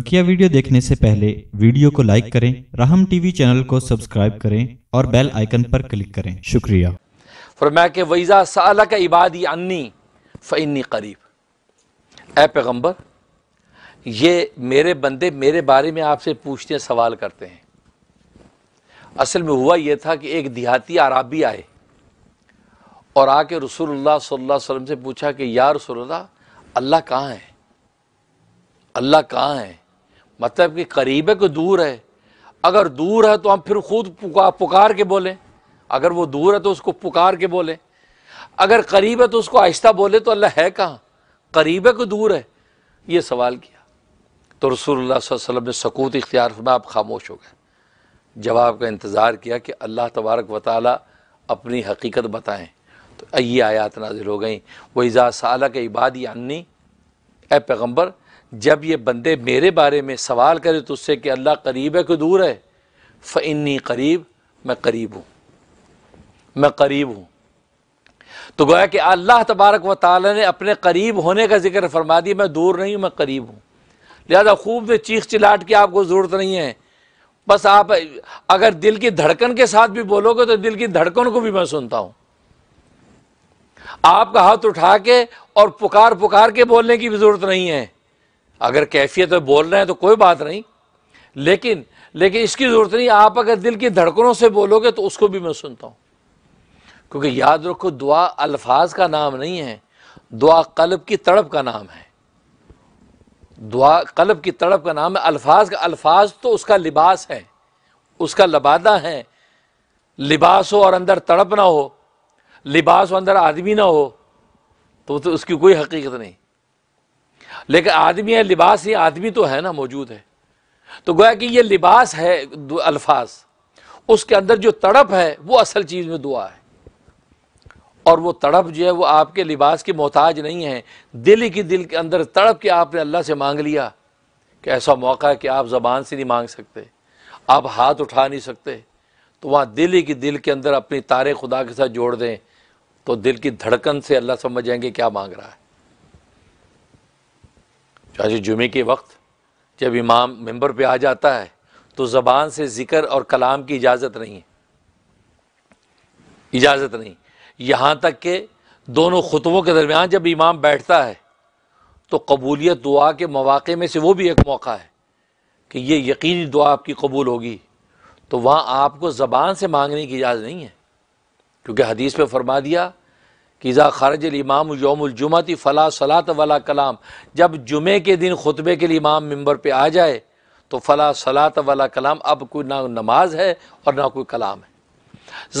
बकिया वीडियो देखने से पहले वीडियो को लाइक करें राहम टीवी चैनल को सब्सक्राइब करें और बेल आइकन पर क्लिक करें शुक्रिया फरमा के वैज़ा साला का इबादी अन्नी फ़नी करीब ए पैगम्बर ये मेरे बंदे मेरे बारे में आपसे पूछते हैं सवाल करते हैं असल में हुआ यह था कि एक देहाती आराबी आए और आके रसोल्ला सल्लल्लाहु से पूछा कि यार रसोल्ला अल्लाह कहाँ है अल्लाह कहाँ है मतलब कि करीब है कि दूर है अगर दूर है तो हम फिर खुद पुकार पुकार के बोलें अगर वो दूर है तो उसको पुकार के बोलें अगर करीब है तो उसको आहिस्ता बोले तो अल्लाह है कहाँ करीब है कि दूर है ये सवाल किया तो रसूल वसम ने सकूत इख्तियार में आप खामोश हो गए जवाब का इंतज़ार किया कि अल्लाह तबारक व ताली अपनी हकीकत बताएं तो ये आयात नाजिल हो गई वो इज़ा साला के इबादी अन्नी ए पैगम्बर जब ये बंदे मेरे बारे में सवाल करे तो उससे कि अल्लाह करीब है कि दूर है फ़नी करीब मैं करीब हूँ मैं करीब हूँ तो गोया कि अल्लाह तबारक व ताल ने अपने करीब होने का जिक्र फरमा दिया मैं दूर नहीं हूँ मैं करीब हूँ लिहाजा खूब से चीख चिलाट की आपको ज़रूरत नहीं है बस आप अगर दिल की धड़कन के साथ भी बोलोगे तो दिल की धड़कन को भी मैं सुनता हूँ आपका हाथ उठा के और पुकार पुकार के बोलने की भी ज़रूरत नहीं है अगर कैफियत में बोल रहे हैं तो कोई बात नहीं लेकिन लेकिन इसकी ज़रूरत नहीं आप अगर दिल की धड़कनों से बोलोगे तो उसको भी मैं सुनता हूँ क्योंकि याद रखो दुआ अल्फाज का नाम नहीं है दुआ कलब की तड़प का नाम है दुआ कलब की तड़प का नाम है अल्फाज का अल्फाज तो उसका लिबास है उसका लबादा है लिबास हो और अंदर तड़प ना हो लिबास हो अंदर आदमी ना हो तो, तो उसकी कोई हकीकत नहीं लेकिन आदमी है लिबास ये आदमी तो है ना मौजूद है तो गोया कि ये लिबास है अल्फाज उसके अंदर जो तड़प है वो असल चीज़ में दुआ है और वो तड़प जो है वो आपके लिबास के मोहताज नहीं है दिल की दिल के अंदर तड़प के आपने अल्लाह से मांग लिया कि ऐसा मौका है कि आप ज़बान से नहीं मांग सकते आप हाथ उठा नहीं सकते तो वहाँ दिल ही की दिल के अंदर अपनी तारे खुदा के साथ जोड़ दें तो दिल की धड़कन से अल्लाह समझ जाएंगे क्या मांग रहा है चाहे जुमे के वक्त जब इमाम मेंबर पे आ जाता है तो ज़बान से ज़िक्र और कलाम की इजाज़त नहीं है इजाज़त नहीं यहाँ तक कि दोनों खुतबों के दरमियान जब इमाम बैठता है तो कबूलियत दुआ के मौाक़े में से वो भी एक मौका है कि ये यकीनी दुआ आपकी कबूल होगी तो वहाँ आपको ज़बान से मांगने की इजाज़त नहीं है क्योंकि हदीस पे फरमा दिया किज़ा खारज इमाम योमजुमती फ़ला सलात वाला कलाम जब जुमे के दिन खुतबे के लिए इमाम मंबर पर आ जाए तो फ़ला सलात वाला कलाम अब कोई ना नमाज है और ना कोई कलाम है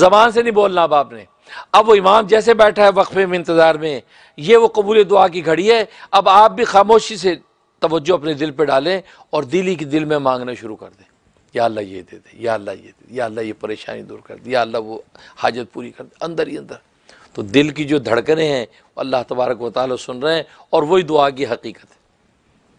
ज़बान से नहीं बोलना अब आपने अब वो इमाम जैसे बैठा है वक्फे में इंतज़ार में ये वो कबूल दुआ की घड़ी है अब आप भी खामोशी से तोज्जो अपने दिल पर डालें और दिल ही के दिल में मांगना शुरू कर दें या अल्लाह ये दे दे या अल्लाह ये दे या अल्लाह ये परेशानी दूर कर दे या अल्लाह वो हाजत पूरी कर दे अंदर ही अंदर तो दिल की जो धड़कनें हैं अल्लाह तबारक वाली सुन रहे हैं और वही दुआ की हकीकत है